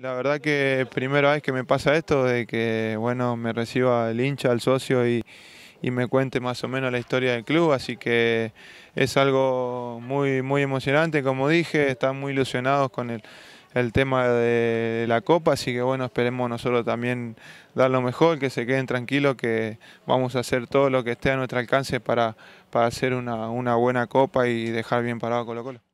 La verdad que primera vez que me pasa esto, de que bueno, me reciba el hincha, el socio y, me cuente más o menos la historia del club, así que es algo muy, muy emocionante, como dije, están muy ilusionados con el, tema de la Copa, así que bueno, esperemos nosotros también dar lo mejor, que se queden tranquilos, que vamos a hacer todo lo que esté a nuestro alcance para, hacer una, una buena Copa y dejar bien parado Colo Colo.